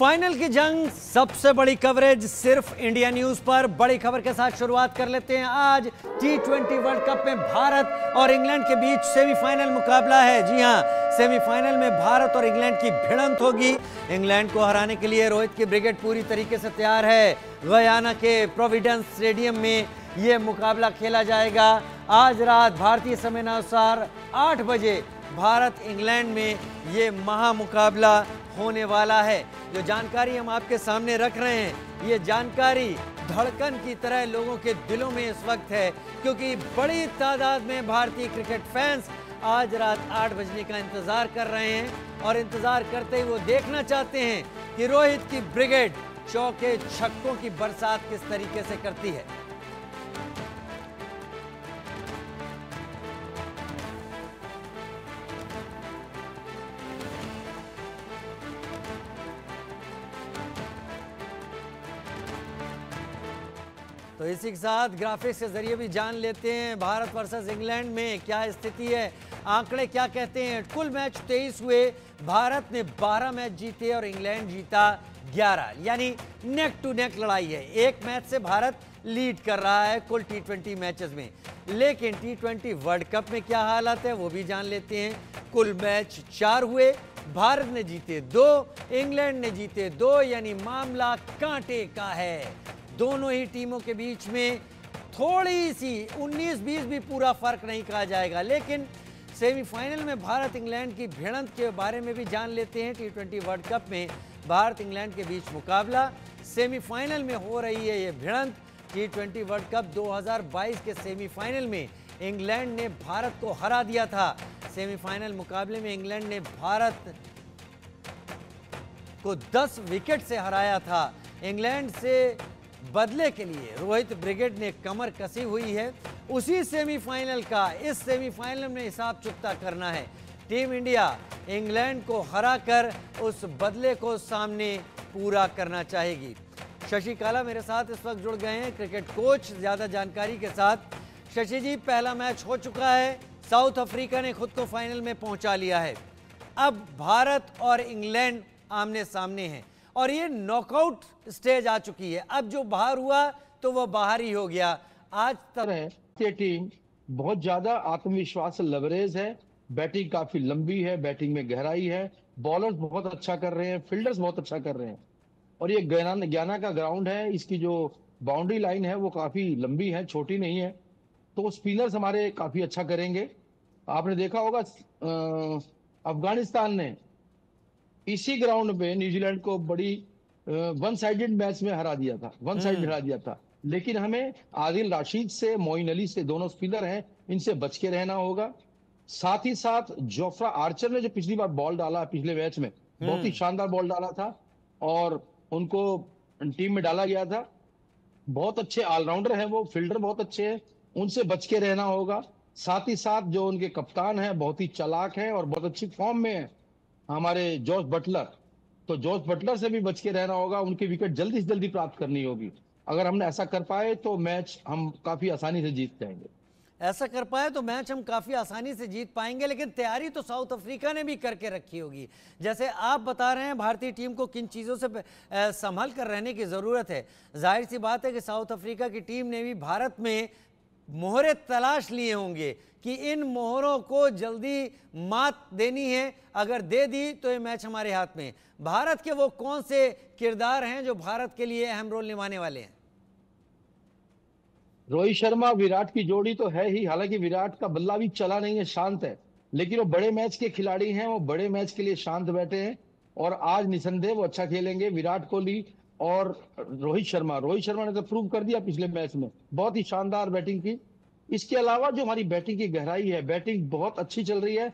Final की जंग सबसे बड़ी कवरेज सिर्फ इंडिया न्यूज पर बड़ी खबर के साथ शुरुआत कर लेते हैं आज टी ट्वेंटी वर्ल्ड कप में भारत और इंग्लैंड के बीच सेमीफाइनल मुकाबला है जी हाँ सेमीफाइनल में भारत और इंग्लैंड की भिड़ंत होगी इंग्लैंड को हराने के लिए रोहित की ब्रिगेड पूरी तरीके से तैयार है गयाना के प्रोविडेंस स्टेडियम में ये मुकाबला खेला जाएगा आज रात भारतीय समय अनुसार आठ बजे भारत इंग्लैंड में ये महामुकाबला होने वाला है जो जानकारी हम आपके सामने रख रहे हैं ये जानकारी धड़कन की तरह लोगों के दिलों में इस वक्त है क्योंकि बड़ी तादाद में भारतीय क्रिकेट फैंस आज रात आठ बजने का इंतज़ार कर रहे हैं और इंतज़ार करते ही वो देखना चाहते हैं कि रोहित की ब्रिगेड चौके छक्कों की बरसात किस तरीके से करती है इसी के साथ ग्राफिक्स के जरिए भी जान लेते हैं भारत वर्सेस इंग्लैंड में क्या स्थिति है आंकड़े क्या कहते हैं कुल मैच तेईस हुए भारत ने 12 मैच जीते और इंग्लैंड जीता 11 यानी नेक टू नेक लड़ाई है एक मैच से भारत लीड कर रहा है कुल टी ट्वेंटी मैचेस में लेकिन टी ट्वेंटी वर्ल्ड कप में क्या हालत है वो भी जान लेते हैं कुल मैच चार हुए भारत ने जीते दो इंग्लैंड ने जीते दो यानी मामला कांटे का है दोनों ही टीमों के बीच में थोड़ी सी 19-20 भी पूरा फर्क नहीं कहा जाएगा लेकिन सेमीफाइनल में भारत इंग्लैंड की भिड़ंत के बारे में भी जान लेते हैं टी ट्वेंटी वर्ल्ड कप में भारत इंग्लैंड के बीच मुकाबला सेमीफाइनल में हो रही है ये भिड़ंत टी ट्वेंटी वर्ल्ड कप 2022 के सेमीफाइनल में इंग्लैंड ने भारत को हरा दिया था सेमीफाइनल मुकाबले में इंग्लैंड ने भारत को 10 विकेट से हराया था इंग्लैंड से बदले के लिए रोहित ब्रिगेड ने कमर कसी हुई है उसी सेमीफाइनल का इस सेमीफाइनल में हिसाब चुकता करना है टीम इंडिया इंग्लैंड को हराकर उस बदले को सामने पूरा करना चाहेगी शशि काला मेरे साथ इस वक्त जुड़ गए हैं क्रिकेट कोच ज़्यादा जानकारी के साथ शशि जी पहला मैच हो चुका है साउथ अफ्रीका ने खुद को फाइनल में पहुंचा लिया है अब भारत और इंग्लैंड आमने सामने हैं और ये नॉकआउट स्टेज आ चुकी है अब जो बाहर हुआ तो वो बाहर ही हो गया आज तक ये टीम बहुत ज्यादा आत्मविश्वास लवरेज है बैटिंग काफी लंबी है बैटिंग में गहराई है बॉलर्स बहुत अच्छा कर रहे हैं फील्डर्स बहुत अच्छा कर रहे हैं और ये ज्ञाना का ग्राउंड है इसकी जो बाउंड्री लाइन है वो काफी लंबी है छोटी नहीं है तो स्पिनर्स हमारे काफी अच्छा करेंगे आपने देखा होगा अफगानिस्तान ने इसी ग्राउंड पे न्यूजीलैंड को बड़ी वन साइडेड मैच में हरा दिया था वन साइड हम्म। हरा दिया था लेकिन हमें आदिल राशिद से मोइन अली से दोनों स्पिनर हैं इनसे बच के रहना होगा साथ ही साथ जोफ्रा आर्चर ने जो पिछली बार बॉल डाला पिछले मैच में बहुत ही हम्म। शानदार बॉल डाला था और उनको टीम में डाला गया था बहुत अच्छे ऑलराउंडर हैं वो फील्डर बहुत अच्छे हैं उनसे बच के रहना होगा साथ ही साथ जो उनके कप्तान हैं बहुत ही चलाक हैं और बहुत अच्छी फॉर्म में हैं हमारे जॉर्ज बटलर तो जॉर्ज बटलर से भी बच के रहना होगा उनकी विकेट जल्दी से जल्दी प्राप्त करनी होगी अगर हमने ऐसा कर पाए तो मैच हम काफी आसानी से जीत जाएंगे ऐसा कर पाए तो मैच हम काफ़ी आसानी से जीत पाएंगे लेकिन तैयारी तो साउथ अफ्रीका ने भी करके रखी होगी जैसे आप बता रहे हैं भारतीय टीम को किन चीज़ों से संभल कर रहने की ज़रूरत है जाहिर सी बात है कि साउथ अफ्रीका की टीम ने भी भारत में मोहरे तलाश लिए होंगे कि इन मोहरों को जल्दी मात देनी है अगर दे दी तो ये मैच हमारे हाथ में भारत के वो कौन से किरदार हैं जो भारत के लिए अहम रोल निभाने वाले हैं रोहित शर्मा विराट की जोड़ी तो है ही हालांकि विराट का बल्ला भी चला नहीं है शांत है लेकिन वो बड़े मैच के खिलाड़ी हैं वो बड़े मैच के लिए शांत बैठे हैं और आज निसंदेह वो अच्छा खेलेंगे विराट कोहली और रोहित शर्मा रोहित शर्मा ने तो प्रूव कर दिया पिछले मैच में बहुत ही शानदार बैटिंग की इसके अलावा जो हमारी बैटिंग की गहराई है बैटिंग बहुत अच्छी चल रही है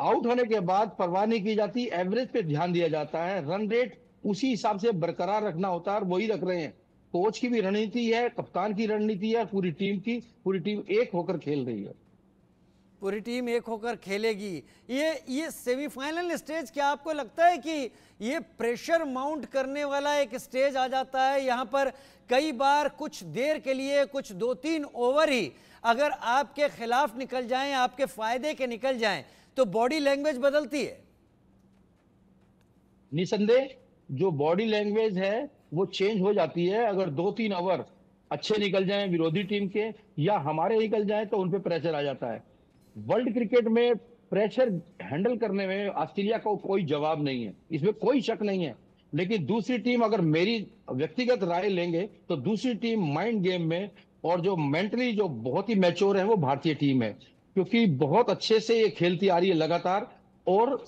आउट होने के बाद परवाह नहीं की जाती एवरेज पे ध्यान दिया जाता है रन रेट उसी हिसाब से बरकरार रखना होता है और वही रख रहे हैं कोच की भी रणनीति है कप्तान की रणनीति है पूरी टीम की पूरी टीम एक होकर खेल रही है पूरी टीम एक होकर खेलेगी ये ये सेमीफाइनल स्टेज क्या आपको लगता है कि ये प्रेशर माउंट करने वाला एक स्टेज आ जाता है यहाँ पर कई बार कुछ देर के लिए कुछ दो तीन ओवर ही अगर आपके खिलाफ निकल जाएं आपके फायदे के निकल जाएं तो बॉडी लैंग्वेज बदलती है निसंदेह जो बॉडी लैंग्वेज है वो चेंज हो जाती है अगर दो तीन ओवर अच्छे निकल जाए विरोधी टीम के या हमारे निकल जाए तो उन प्रेशर आ जाता है वर्ल्ड क्रिकेट में प्रेशर हैंडल करने में ऑस्ट्रेलिया को कोई जवाब नहीं है इसमें कोई शक नहीं है लेकिन दूसरी टीम अगर मेरी व्यक्तिगत राय लेंगे तो दूसरी टीम माइंड गेम में और जो मेंटली जो बहुत ही मैच्योर है वो भारतीय टीम है क्योंकि बहुत अच्छे से ये खेलती आ रही है लगातार और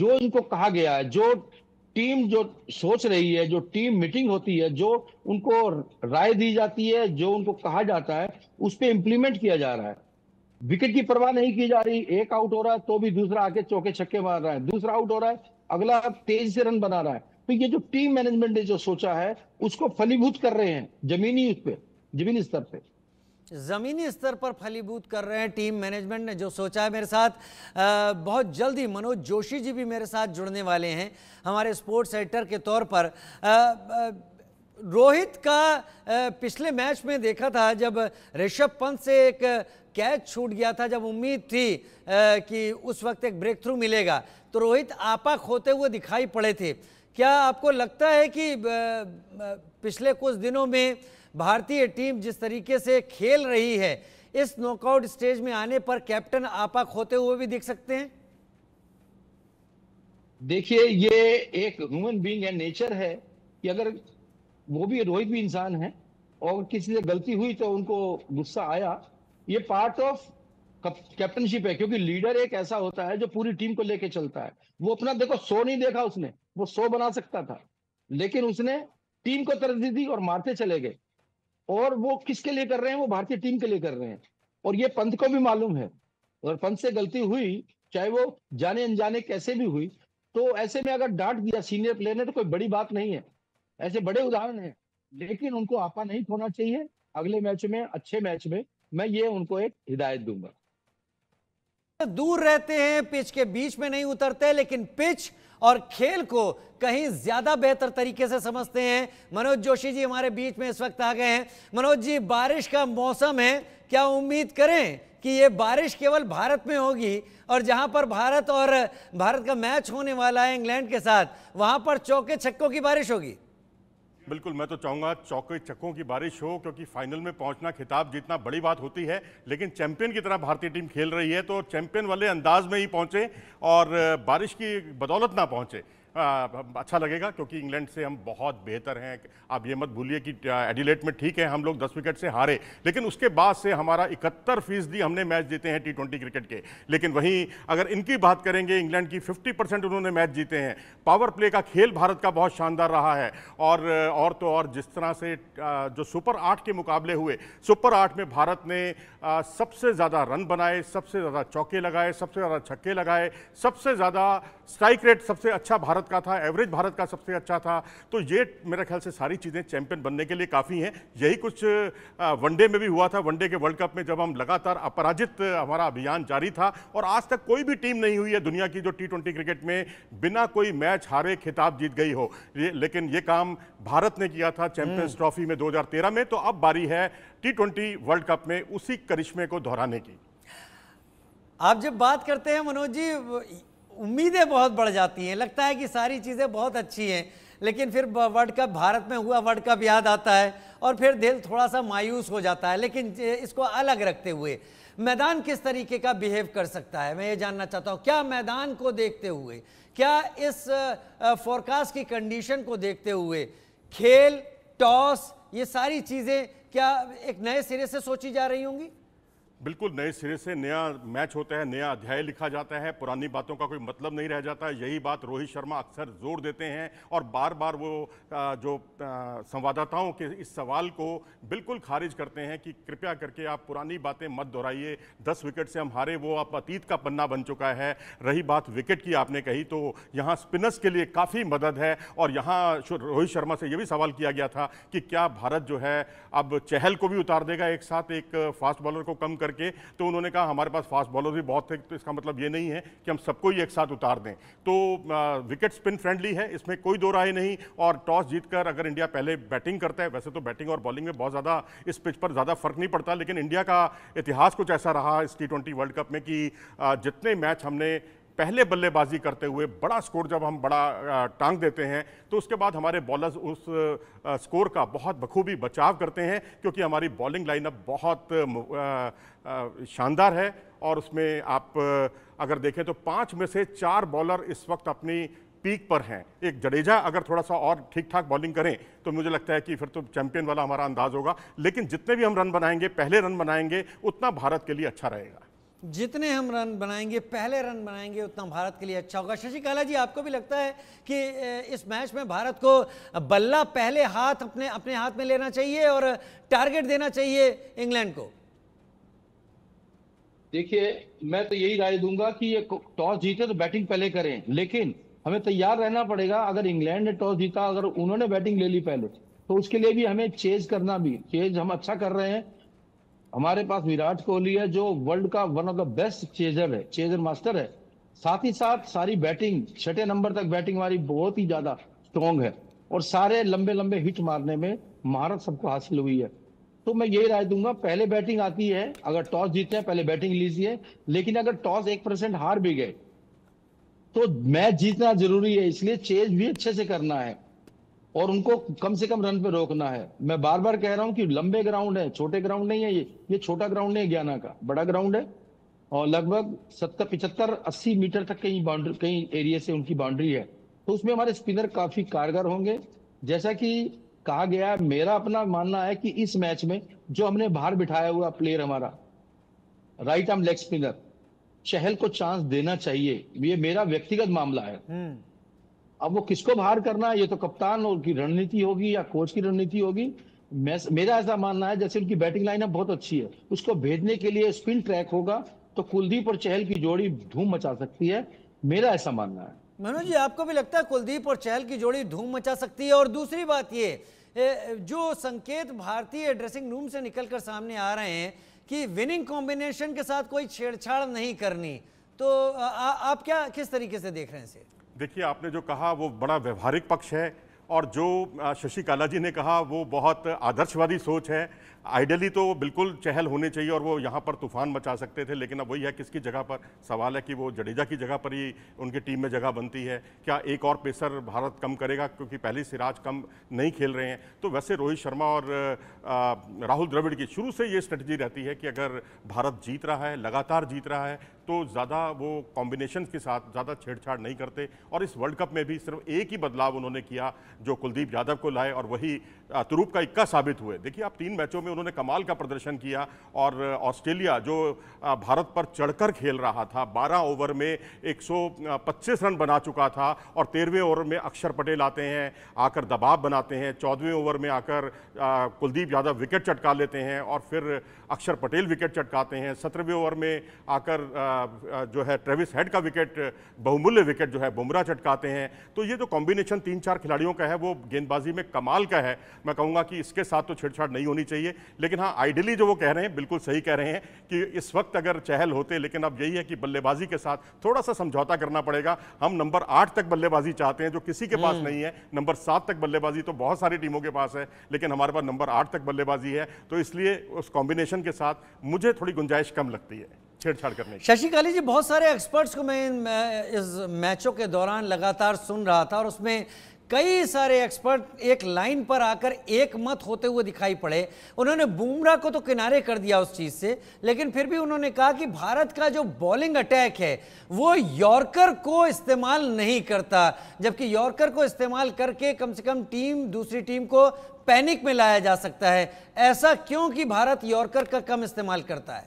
जो इनको कहा गया है जो टीम जो सोच रही है जो टीम मीटिंग होती है जो उनको राय दी जाती है जो उनको कहा जाता है उस पर इम्प्लीमेंट किया जा रहा है विकेट की परवाह नहीं की जा रही एक आउट हो रहा है तो भी दूसरा आके चौके छक्के मार रहा है दूसरा आउट हो रहा है अगला तेज से रन बना रहा है तो ये जो टीम मैनेजमेंट ने जो सोचा है उसको फलीभूत कर रहे हैं जमीनी उस पर जमीनी स्तर पे जमीनी स्तर पर फलीभूत कर रहे हैं टीम मैनेजमेंट ने जो सोचा है मेरे साथ आ, बहुत जल्दी मनोज जोशी जी भी मेरे साथ जुड़ने वाले हैं हमारे स्पोर्ट्स एडिटर के तौर पर आ, आ, रोहित का पिछले मैच में देखा था जब ऋषभ पंत से एक कैच छूट गया था जब उम्मीद थी कि उस वक्त एक ब्रेक थ्रू मिलेगा तो रोहित आपा खोते हुए दिखाई पड़े थे क्या आपको लगता है कि पिछले कुछ दिनों में भारतीय टीम जिस तरीके से खेल रही है इस नॉकआउट स्टेज में आने पर कैप्टन आपा खोते हुए भी दिख सकते हैं देखिए ये एक ह्यूमन बींग एंड नेचर है कि अगर वो भी रोहित भी इंसान है और किसी से गलती हुई तो उनको गुस्सा आया ये पार्ट ऑफ कैप्टनशिप है क्योंकि लीडर एक ऐसा होता है जो पूरी टीम को लेके चलता है वो अपना देखो सो नहीं देखा उसने वो सो बना सकता था लेकिन उसने टीम को तरजीह दी और मारते चले गए और वो किसके लिए कर रहे हैं वो भारतीय टीम के लिए कर रहे हैं और ये पंथ को भी मालूम है और पंथ से गलती हुई चाहे वो जाने अनजाने कैसे भी हुई तो ऐसे में अगर डांट दिया सीनियर प्लेयर ने तो कोई बड़ी बात नहीं है ऐसे बड़े उदाहरण हैं लेकिन उनको आपा नहीं खोना चाहिए अगले मैच में अच्छे मैच में मैं ये उनको एक हिदायत दूंगा दूर रहते हैं पिच के बीच में नहीं उतरते लेकिन पिच और खेल को कहीं ज्यादा बेहतर तरीके से समझते हैं मनोज जोशी जी हमारे बीच में इस वक्त आ गए हैं मनोज जी बारिश का मौसम है क्या उम्मीद करें कि ये बारिश केवल भारत में होगी और जहां पर भारत और भारत का मैच होने वाला है इंग्लैंड के साथ वहां पर चौके छक्कों की बारिश होगी बिल्कुल मैं तो चाहूंगा चौके चक्कों की बारिश हो क्योंकि फाइनल में पहुंचना खिताब जीतना बड़ी बात होती है लेकिन चैंपियन की तरह भारतीय टीम खेल रही है तो चैंपियन वाले अंदाज में ही पहुंचे और बारिश की बदौलत ना पहुंचे अच्छा लगेगा क्योंकि इंग्लैंड से हम बहुत बेहतर हैं आप ये मत भूलिए कि एडिलेट में ठीक है हम लोग दस विकेट से हारे लेकिन उसके बाद से हमारा इकहत्तर फीसदी हमने मैच जीते हैं टी ट्वेंटी क्रिकेट के लेकिन वहीं अगर इनकी बात करेंगे इंग्लैंड की फिफ्टी परसेंट उन्होंने मैच जीते हैं पावर प्ले का खेल भारत का बहुत शानदार रहा है और और तो और जिस तरह से जो सुपर आठ के मुकाबले हुए सुपर आठ में भारत ने सबसे ज़्यादा रन बनाए सबसे ज़्यादा चौके लगाए सबसे ज़्यादा छक्के लगाए सबसे ज़्यादा स्ट्राइक रेट सबसे अच्छा भारत भारत का था एवरेज भारत का सबसे अच्छा था तो ये मेरे ख्याल से सारी चीज़ें चैंपियन बनने के लिए काफ़ी हैं यही कुछ वनडे में भी हुआ था वनडे के वर्ल्ड कप में जब हम लगातार अपराजित हमारा अभियान जारी था और आज तक कोई भी टीम नहीं हुई है दुनिया की जो टी क्रिकेट में बिना कोई मैच हारे खिताब जीत गई हो ये, लेकिन ये काम भारत ने किया था चैंपियंस हम्म। ट्रॉफी में दो में तो अब बारी है टी वर्ल्ड कप में उसी करिश्मे को दोहराने की आप जब बात करते हैं मनोज जी उम्मीदें बहुत बढ़ जाती हैं लगता है कि सारी चीज़ें बहुत अच्छी हैं लेकिन फिर वर्ल्ड कप भारत में हुआ वर्ल्ड कप याद आता है और फिर दिल थोड़ा सा मायूस हो जाता है लेकिन इसको अलग रखते हुए मैदान किस तरीके का बिहेव कर सकता है मैं ये जानना चाहता हूँ क्या मैदान को देखते हुए क्या इस फोरकास्ट की कंडीशन को देखते हुए खेल टॉस ये सारी चीज़ें क्या एक नए सिरे से सोची जा रही होंगी बिल्कुल नए सिरे से नया मैच होता है नया अध्याय लिखा जाता है पुरानी बातों का कोई मतलब नहीं रह जाता यही बात रोहित शर्मा अक्सर जोर देते हैं और बार बार वो जो संवाददाताओं के इस सवाल को बिल्कुल खारिज करते हैं कि कृपया करके आप पुरानी बातें मत दोहराइए दस विकेट से हम हारे वो आप अतीत का पन्ना बन चुका है रही बात विकेट की आपने कही तो यहाँ स्पिनर्स के लिए काफ़ी मदद है और यहाँ रोहित शर्मा से ये भी सवाल किया गया था कि क्या भारत जो है अब चहल को भी उतार देगा एक साथ एक फास्ट बॉलर को कम कर करके तो उन्होंने कहा हमारे पास फास्ट बॉलर भी बहुत थे तो इसका मतलब ये नहीं है कि हम सबको ही एक साथ उतार दें तो विकेट स्पिन फ्रेंडली है इसमें कोई दो राय नहीं और टॉस जीतकर अगर इंडिया पहले बैटिंग करता है वैसे तो बैटिंग और बॉलिंग में बहुत ज़्यादा इस पिच पर ज़्यादा फर्क नहीं पड़ता लेकिन इंडिया का इतिहास कुछ ऐसा रहा इस टी वर्ल्ड कप में कि जितने मैच हमने पहले बल्लेबाजी करते हुए बड़ा स्कोर जब हम बड़ा टांग देते हैं तो उसके बाद हमारे बॉलर्स उस स्कोर का बहुत बखूबी बचाव करते हैं क्योंकि हमारी बॉलिंग लाइनअप बहुत शानदार है और उसमें आप अगर देखें तो पाँच में से चार बॉलर इस वक्त अपनी पीक पर हैं एक जडेजा अगर थोड़ा सा और ठीक ठाक बॉलिंग करें तो मुझे लगता है कि फिर तो चैंपियन वाला हमारा अंदाज होगा लेकिन जितने भी हम रन बनाएंगे पहले रन बनाएंगे उतना भारत के लिए अच्छा रहेगा जितने हम रन बनाएंगे पहले रन बनाएंगे उतना भारत के लिए अच्छा होगा काला जी आपको भी लगता है कि इस मैच में भारत को बल्ला पहले हाथ अपने अपने हाथ में लेना चाहिए और टारगेट देना चाहिए इंग्लैंड को देखिए मैं तो यही राय दूंगा कि ये टॉस जीते तो बैटिंग पहले करें लेकिन हमें तैयार रहना पड़ेगा अगर इंग्लैंड ने टॉस जीता अगर उन्होंने बैटिंग ले ली पहले तो उसके लिए भी हमें चेज करना भी चेज हम अच्छा कर रहे हैं हमारे पास विराट कोहली है जो वर्ल्ड का one of the best chaser है चेजर मास्टर है साथ ही साथ सारी बैटिंग छठे नंबर तक बैटिंग हमारी बहुत ही ज्यादा स्ट्रॉन्ग है और सारे लंबे लंबे हिट मारने में महारत सबको हासिल हुई है तो मैं यही राय दूंगा पहले बैटिंग आती है अगर टॉस जीतते हैं पहले बैटिंग लीजिए लेकिन अगर टॉस एक परसेंट हार भी गए तो मैच जीतना जरूरी है इसलिए चेज भी अच्छे से करना है और उनको कम से कम रन पे रोकना है मैं बार बार कह रहा हूं कि लंबे ग्राउंड है छोटे ग्राउंड नहीं है ये ये छोटा ग्राउंड नहीं है ज्ञाना का बड़ा ग्राउंड है और लगभग सत्तर पिचहत्तर अस्सी मीटर तक कहीं बाउंड्री कहीं एरिया से उनकी बाउंड्री है तो उसमें हमारे स्पिनर काफी कारगर होंगे जैसा कि कहा गया मेरा अपना मानना है कि इस मैच में जो हमने बाहर बिठाया हुआ प्लेयर हमारा right arm leg spinner Chahal को चांस देना चाहिए ये मेरा व्यक्तिगत मामला है हम्म। अब वो किसको बाहर करना है ये तो कप्तान और की रणनीति होगी या कोच की रणनीति होगी मेरा ऐसा मानना है जैसे उनकी बैटिंग लाइनअप बहुत अच्छी है उसको भेजने के लिए स्पिन ट्रैक होगा तो कुलदीप और चहल की जोड़ी धूम मचा सकती है मेरा ऐसा मानना है मनोज जी आपको भी लगता है कुलदीप और चहल की जोड़ी धूम मचा सकती है और दूसरी बात ये जो संकेत भारतीय ड्रेसिंग रूम से निकलकर सामने आ रहे हैं कि विनिंग कॉम्बिनेशन के साथ कोई छेड़छाड़ नहीं करनी तो आ, आ, आप क्या किस तरीके से देख रहे हैं इसे देखिए आपने जो कहा वो बड़ा व्यवहारिक पक्ष है और जो शशि काला जी ने कहा वो बहुत आदर्शवादी सोच है आइडियली तो बिल्कुल चहल होने चाहिए और वो यहाँ पर तूफान मचा सकते थे लेकिन अब वही है किसकी जगह पर सवाल है कि वो जडेजा की जगह पर ही उनकी टीम में जगह बनती है क्या एक और पेसर भारत कम करेगा क्योंकि पहले सिराज कम नहीं खेल रहे हैं तो वैसे रोहित शर्मा और राहुल द्रविड़ की शुरू से ये स्ट्रेटजी रहती है कि अगर भारत जीत रहा है लगातार जीत रहा है तो ज़्यादा वो कॉम्बिनेशन के साथ ज़्यादा छेड़छाड़ नहीं करते और इस वर्ल्ड कप में भी सिर्फ एक ही बदलाव उन्होंने किया जो कुलदीप यादव को लाए और वही तुरूप का इक्का साबित हुए देखिए आप तीन मैचों में उन्होंने कमाल का प्रदर्शन किया और ऑस्ट्रेलिया जो भारत पर चढ़कर खेल रहा था 12 ओवर में 125 रन बना चुका था और तेरहवें ओवर में अक्षर पटेल आते हैं आकर दबाव बनाते हैं चौदहवें ओवर में आकर कुलदीप यादव विकेट चटका लेते हैं और फिर अक्षर पटेल विकेट चटकाते हैं सत्रहवें ओवर में आकर जो है ट्रेविस हेड का विकेट बहुमूल्य विकेट जो है बुमराह चटकाते हैं तो ये जो कॉम्बिनेशन तीन चार खिलाड़ियों का है वो गेंदबाजी में कमाल का है मैं कहूँगा कि इसके साथ तो छेड़छाड़ नहीं होनी चाहिए लेकिन हाँ आइडियली जो वो कह रहे हैं बिल्कुल सही कह रहे हैं कि इस वक्त अगर चहल होते लेकिन अब यही है कि बल्लेबाजी के साथ थोड़ा सा समझौता करना पड़ेगा हम नंबर आठ तक बल्लेबाजी चाहते हैं जो किसी के पास हम्म। नहीं है नंबर सात तक बल्लेबाजी तो बहुत सारी टीमों के पास है लेकिन हमारे पास नंबर आठ तक बल्लेबाजी है तो इसलिए उस कॉम्बिनेशन के साथ मुझे थोड़ी गुंजाइश कम लगती है छेड़छाड़ करने की शशिकाली जी बहुत सारे एक्सपर्ट्स को मैं इस मैचों के दौरान लगातार सुन रहा था और उसमें कई सारे एक्सपर्ट एक लाइन पर आकर एक मत होते हुए दिखाई पड़े उन्होंने बुमराह को तो किनारे कर दिया उस चीज से लेकिन फिर भी उन्होंने कहा कि भारत का जो बॉलिंग अटैक है वो यॉर्कर को इस्तेमाल नहीं करता जबकि यॉर्कर को इस्तेमाल करके कम से कम टीम दूसरी टीम को पैनिक में लाया जा सकता है ऐसा क्यों कि भारत यॉर्कर का कम इस्तेमाल करता है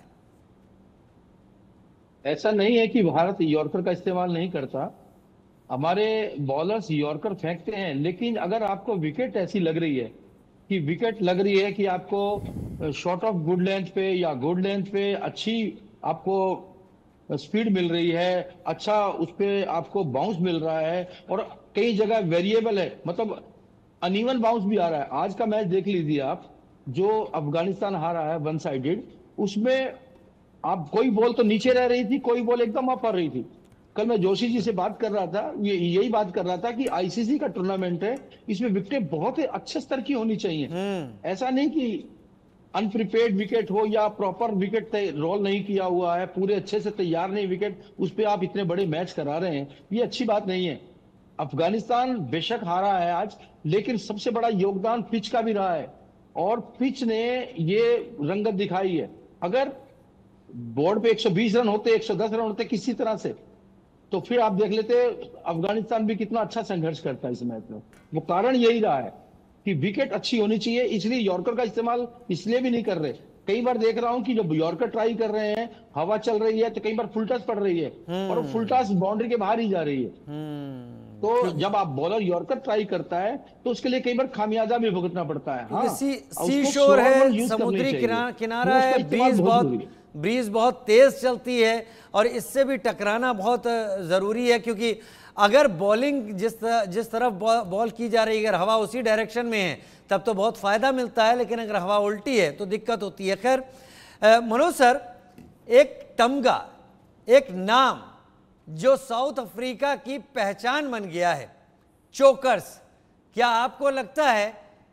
ऐसा नहीं है कि भारत यॉर्कर का इस्तेमाल नहीं करता हमारे बॉलर्स यॉर्कर फेंकते हैं लेकिन अगर आपको विकेट ऐसी लग रही है कि विकेट लग रही है कि आपको शॉर्ट ऑफ गुड लेंथ पे या गुड लेंथ पे अच्छी आपको स्पीड मिल रही है अच्छा उस पर आपको बाउंस मिल रहा है और कई जगह वेरिएबल है मतलब अनइवन बाउंस भी आ रहा है आज का मैच देख लीजिए आप जो अफगानिस्तान हारा है वन साइडेड उसमें आप कोई बॉल तो नीचे रह रही थी कोई बॉल एकदम अप रही थी कल मैं जोशी जी से बात कर रहा था ये यही बात कर रहा था कि आईसीसी का टूर्नामेंट है इसमें विकेटें बहुत ही अच्छे स्तर की होनी चाहिए हम्म। ऐसा नहीं कि अनप्रिपेयर्ड विकेट हो या प्रॉपर विकेट रोल नहीं किया हुआ है पूरे अच्छे से तैयार नहीं विकेट उस पर आप इतने बड़े मैच करा रहे हैं ये अच्छी बात नहीं है अफगानिस्तान बेशक हारा है आज लेकिन सबसे बड़ा योगदान पिच का भी रहा है और पिच ने ये रंगत दिखाई है अगर बोर्ड पे 120 रन होते 110 रन होते किसी तरह से तो फिर आप देख लेते अफगानिस्तान भी कितना अच्छा संघर्ष करता है इस मैच में वो कारण यही रहा है कि विकेट अच्छी होनी चाहिए इसलिए यॉर्कर का इस्तेमाल इसलिए भी नहीं कर रहे कई बार देख रहा हूं कि जब यॉर्कर ट्राई कर रहे हैं हवा चल रही है तो कई बार फुलटस पड़ रही है और फुलटस बाउंड्री के बाहर ही जा रही है हम्म। तो जब आप बॉलर यॉर्कर ट्राई करता है तो उसके लिए कई बार खामियाजा भी भुगतना पड़ता है हाँ, सी, सी शोर है समुद्री किनारा है बीज बहुत ब्रीज बहुत तेज़ चलती है और इससे भी टकराना बहुत ज़रूरी है क्योंकि अगर बॉलिंग जिस तर, जिस तरफ बॉल की जा रही है अगर हवा उसी डायरेक्शन में है तब तो बहुत फ़ायदा मिलता है लेकिन अगर हवा उल्टी है तो दिक्कत होती है खैर मनोज सर एक तमगा एक नाम जो साउथ अफ्रीका की पहचान बन गया है चोकर्स क्या आपको लगता है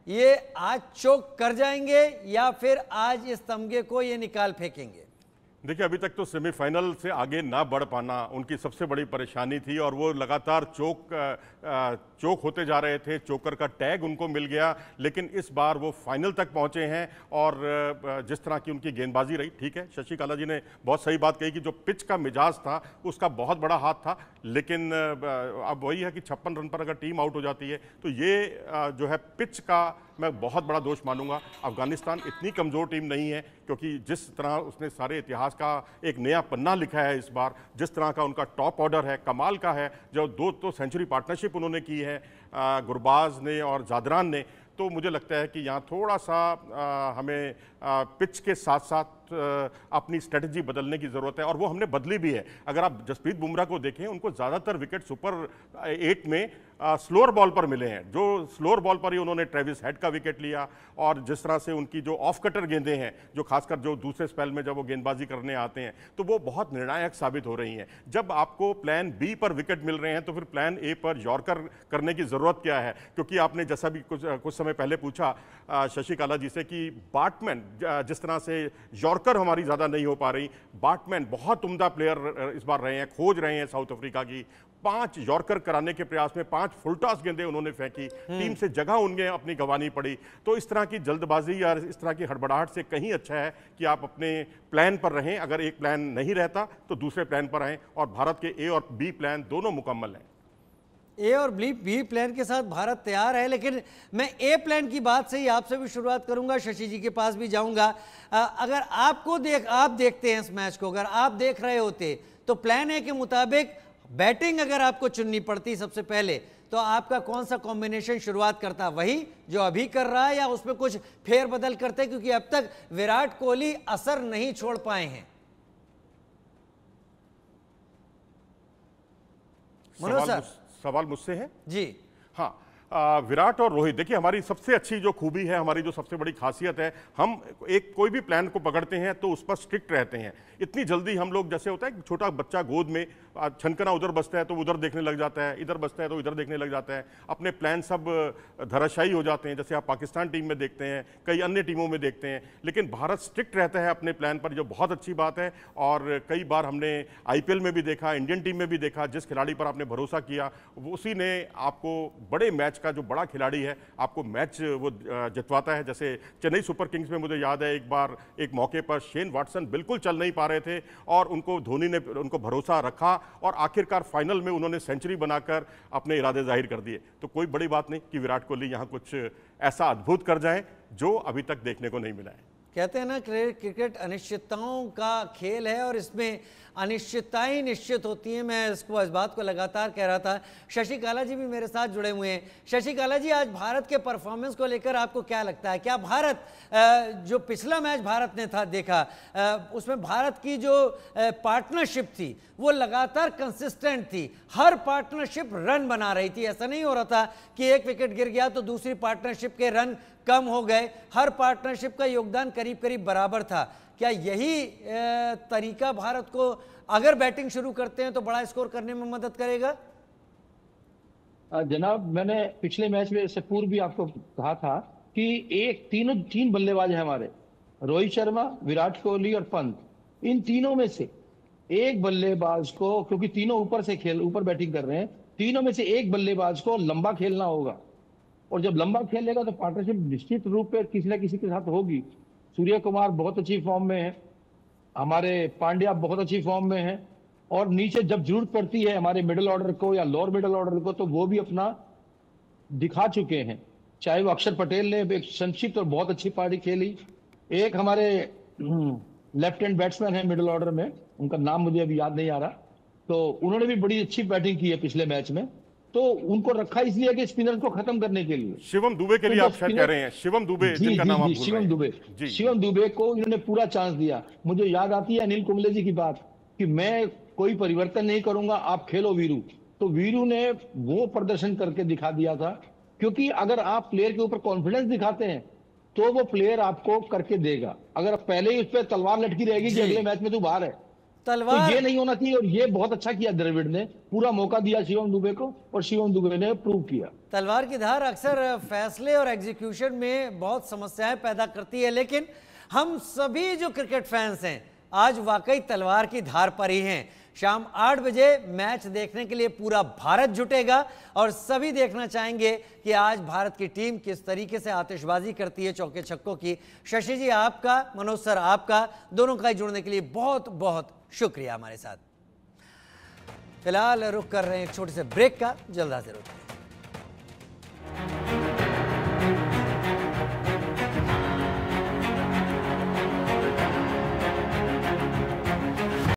ये आज चोक कर जाएंगे या फिर आज इस तमगे को ये निकाल फेंकेंगे देखिए अभी तक तो सेमीफाइनल से आगे ना बढ़ पाना उनकी सबसे बड़ी परेशानी थी और वो लगातार चोक चोक होते जा रहे थे चोकर का टैग उनको मिल गया लेकिन इस बार वो फाइनल तक पहुंचे हैं और जिस तरह की उनकी गेंदबाजी रही ठीक है शशि काला जी ने बहुत सही बात कही कि जो पिच का मिजाज था उसका बहुत बड़ा हाथ था लेकिन अब वही है कि छप्पन रन पर अगर टीम आउट हो जाती है तो ये जो है पिच का मैं बहुत बड़ा दोष मानूंगा अफगानिस्तान इतनी कमज़ोर टीम नहीं है क्योंकि जिस तरह उसने सारे इतिहास का एक नया पन्ना लिखा है इस बार जिस तरह का उनका टॉप ऑर्डर है कमाल का है जो दो तो सेंचुरी पार्टनरशिप उन्होंने की है गुरबाज ने और जादरान ने तो मुझे लगता है कि यहाँ थोड़ा सा हमें पिच के साथ साथ अपनी स्ट्रेटजी बदलने की ज़रूरत है और वो हमने बदली भी है अगर आप जसप्रीत बुमराह को देखें उनको ज़्यादातर विकेट सुपर एट में स्लोअर बॉल पर मिले हैं जो स्लोअर बॉल पर ही उन्होंने ट्रेविस हेड का विकेट लिया और जिस तरह से उनकी जो ऑफ कटर गेंदें हैं जो खासकर जो दूसरे स्पेल में जब वो गेंदबाजी करने आते हैं तो वो बहुत निर्णायक साबित हो रही हैं जब आपको प्लान बी पर विकेट मिल रहे हैं तो फिर प्लान ए पर यॉर्कर करने की ज़रूरत क्या है क्योंकि आपने जैसा भी कुछ कुछ समय पहले पूछा शशिकाला जी से कि बाटमैन जिस तरह से यॉर्कर हमारी ज़्यादा नहीं हो पा रही बाटमैन बहुत उमदा प्लेयर इस बार रहे हैं खोज रहे हैं साउथ अफ्रीका की पांच यॉर्कर कराने के प्रयास में पांच फुलटॉस गेंदे उन्होंने फेंकी हम्म। टीम से जगह उनके अपनी गंवानी पड़ी तो इस तरह की जल्दबाजी या इस तरह की हड़बड़ाहट से कहीं अच्छा है कि आप अपने प्लान पर रहें अगर एक प्लान नहीं रहता तो दूसरे प्लान पर आएँ और भारत के ए और बी प्लान दोनों मुकम्मल हैं ए और बी बी प्लान के साथ भारत तैयार है लेकिन मैं ए प्लान की बात से ही आपसे भी शुरुआत करूंगा शशि जी के पास भी जाऊंगा अगर आपको देख आप देखते हैं इस मैच को अगर आप देख रहे होते तो प्लान ए के मुताबिक बैटिंग अगर आपको चुननी पड़ती सबसे पहले तो आपका कौन सा कॉम्बिनेशन शुरुआत करता वही जो अभी कर रहा है या उसमें कुछ फेर बदल करते क्योंकि अब तक विराट कोहली असर नहीं छोड़ पाए हैं मनोज सर सवाल मुझसे है जी हाँ विराट और रोहित देखिए हमारी सबसे अच्छी जो खूबी है हमारी जो सबसे बड़ी खासियत है हम एक कोई भी प्लान को पकड़ते हैं तो उस पर स्ट्रिक्ट रहते हैं इतनी जल्दी हम लोग जैसे होता है छोटा बच्चा गोद में छनकना उधर बसता है तो उधर देखने लग जाता है इधर बसता है तो इधर देखने लग जाता है अपने प्लान सब धराशायी हो जाते हैं जैसे आप पाकिस्तान टीम में देखते हैं कई अन्य टीमों में देखते हैं लेकिन भारत स्ट्रिक्ट रहता है अपने प्लान पर जो बहुत अच्छी बात है और कई बार हमने आई में भी देखा इंडियन टीम में भी देखा जिस खिलाड़ी पर आपने भरोसा किया उसी ने आपको बड़े मैच का जो बड़ा खिलाड़ी है आपको मैच वो जितवाता है जैसे चेन्नई सुपर किंग्स में मुझे याद है एक बार एक मौके पर शेन वाटसन बिल्कुल चल नहीं पा रहे थे और उनको धोनी ने उनको भरोसा रखा और आखिरकार फाइनल में उन्होंने सेंचुरी बनाकर अपने इरादे जाहिर कर दिए तो कोई बड़ी बात नहीं कि विराट कोहली यहाँ कुछ ऐसा अद्भुत कर जाए जो अभी तक देखने को नहीं मिला है कहते हैं ना क्रिकेट अनिश्चितताओं का खेल है और इसमें अनिश्चितताएं निश्चित होती हैं मैं इसको इस बात को लगातार कह रहा था शशि काला जी भी मेरे साथ जुड़े हुए हैं शशि काला जी आज भारत के परफॉर्मेंस को लेकर आपको क्या लगता है क्या भारत जो पिछला मैच भारत ने था देखा उसमें भारत की जो पार्टनरशिप थी वो लगातार कंसिस्टेंट थी हर पार्टनरशिप रन बना रही थी ऐसा नहीं हो रहा था कि एक विकेट गिर गया तो दूसरी पार्टनरशिप के रन कम हो गए हर पार्टनरशिप का योगदान करीब करीब बराबर था क्या यही तरीका भारत को अगर बैटिंग शुरू करते हैं तो बड़ा स्कोर करने में मदद करेगा जनाब मैंने पिछले मैच में इससे पूर्व भी आपको कहा था कि एक तीनों तीन बल्लेबाज है हमारे रोहित शर्मा विराट कोहली और पंत इन तीनों में से एक बल्लेबाज को क्योंकि तीनों ऊपर से खेल ऊपर बैटिंग कर रहे हैं तीनों में से एक बल्लेबाज को लंबा खेलना होगा और जब लंबा खेलेगा तो पार्टनरशिप निश्चित रूप में किसी ना किसी के साथ होगी सूर्य कुमार बहुत अच्छी फॉर्म में है हमारे पांड्या बहुत अच्छी फॉर्म में है और नीचे जब जरूरत पड़ती है हमारे मिडिल ऑर्डर को या लोअर मिडिल ऑर्डर को तो वो भी अपना दिखा चुके हैं चाहे वो अक्षर पटेल ने एक संक्षिप्त और बहुत अच्छी पारी खेली एक हमारे लेफ्ट एंड बैट्समैन है मिडिल ऑर्डर में उनका नाम मुझे अभी याद नहीं आ रहा तो उन्होंने भी बड़ी अच्छी बैटिंग की है पिछले मैच में तो उनको रखा इसलिए कि स्पिनर को खत्म करने के लिए शिवम दुबे के लिए तो आप शायद कह रहे हैं शिवम दुबे जी, जिनका जी, नाम जी, आप शिवम दुबे शिवम दुबे को इन्होंने पूरा चांस दिया मुझे याद आती है अनिल कुंबले जी की बात कि मैं कोई परिवर्तन नहीं करूंगा आप खेलो वीरू तो वीरू ने वो प्रदर्शन करके दिखा दिया था क्योंकि अगर आप प्लेयर के ऊपर कॉन्फिडेंस दिखाते हैं तो वो प्लेयर आपको करके देगा अगर पहले ही उस पर तलवार लटकी रहेगी कि अगले मैच में तू बाहर है तलवार तो ये नहीं होना चाहिए और ये बहुत अच्छा किया द्रविड़ ने पूरा मौका दिया शिवम दुबे को और शिवम दुबे ने प्रूव किया तलवार की धार अक्सर फैसले और एग्जीक्यूशन में बहुत समस्याएं पैदा करती है लेकिन हम सभी जो क्रिकेट फैंस हैं आज वाकई तलवार की धार पर ही हैं शाम आठ बजे मैच देखने के लिए पूरा भारत जुटेगा और सभी देखना चाहेंगे कि आज भारत की टीम किस तरीके से आतिशबाजी करती है चौके छक्कों की शशि जी आपका मनोज सर आपका दोनों का जुड़ने के लिए बहुत बहुत शुक्रिया हमारे साथ फिलहाल रुक कर रहे हैं एक छोटे से ब्रेक का जल्द हाजिर होते हैं